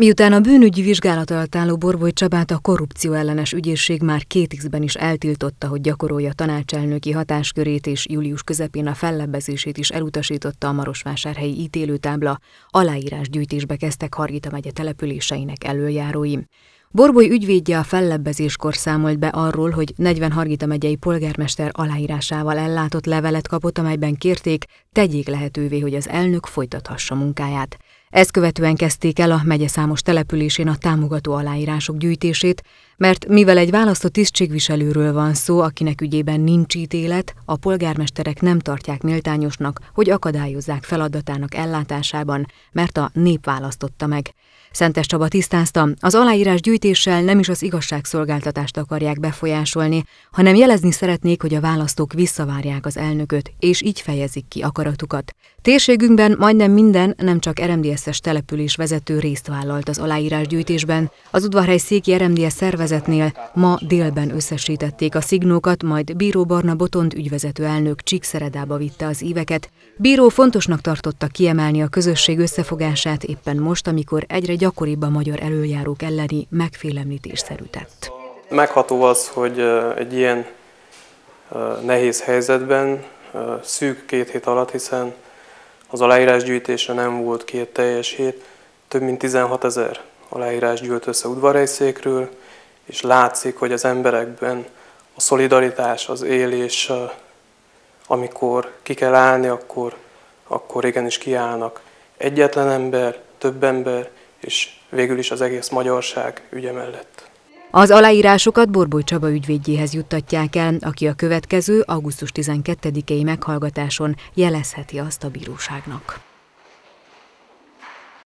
Miután a bűnügyi vizsgálat alatt álló Borboly Csabát a korrupció ellenes ügyészség már két X-ben is eltiltotta, hogy gyakorolja tanácselnöki hatáskörét, és július közepén a fellebbezését is elutasította a Marosvásárhelyi ítélőtábla, gyűjtésbe kezdtek Hargita megye településeinek előjárói. Borboly ügyvédje a fellebbezéskor számolt be arról, hogy 40 Hargita megyei polgármester aláírásával ellátott levelet kapott, amelyben kérték, tegyék lehetővé, hogy az elnök folytathassa munkáját. Ezt követően kezdték el a megye számos településén a támogató aláírások gyűjtését, mert mivel egy választott tisztségviselőről van szó, akinek ügyében nincs ítélet, a polgármesterek nem tartják méltányosnak, hogy akadályozzák feladatának ellátásában, mert a nép választotta meg. Szentes Csaba tisztázta, az aláírás gyűjtéssel nem is az igazságszolgáltatást akarják befolyásolni, hanem jelezni szeretnék, hogy a választók visszavárják az elnököt, és így fejezik ki akaratukat. Térségünkben majdnem minden, nem csak RMDSZ-es település vezető részt vállalt az aláírás gyűjtésben. Az udvarhely széki RMDS szervezet gyülekezetnél. Ma délben összesítették a szignókat, majd Bíró Barna Botond ügyvezető elnök Csíkszeredába vitte az éveket. Bíró fontosnak tartotta kiemelni a közösség összefogását éppen most, amikor egyre gyakoribb a magyar előjárók elleni megfélemlítés szerűtett. Megható az, hogy egy ilyen nehéz helyzetben, szűk két hét alatt, hiszen az gyűjtése nem volt két teljes hét, több mint 16 ezer aláírás gyűlt össze udvarhelyszékről, és látszik, hogy az emberekben a szolidaritás az élés, amikor ki kell állni, akkor, akkor igenis kiállnak. Egyetlen ember, több ember, és végül is az egész magyarság ügye mellett. Az aláírásokat Borbój Csaba ügyvédjéhez juttatják el, aki a következő, augusztus 12-i meghallgatáson jelezheti azt a bíróságnak.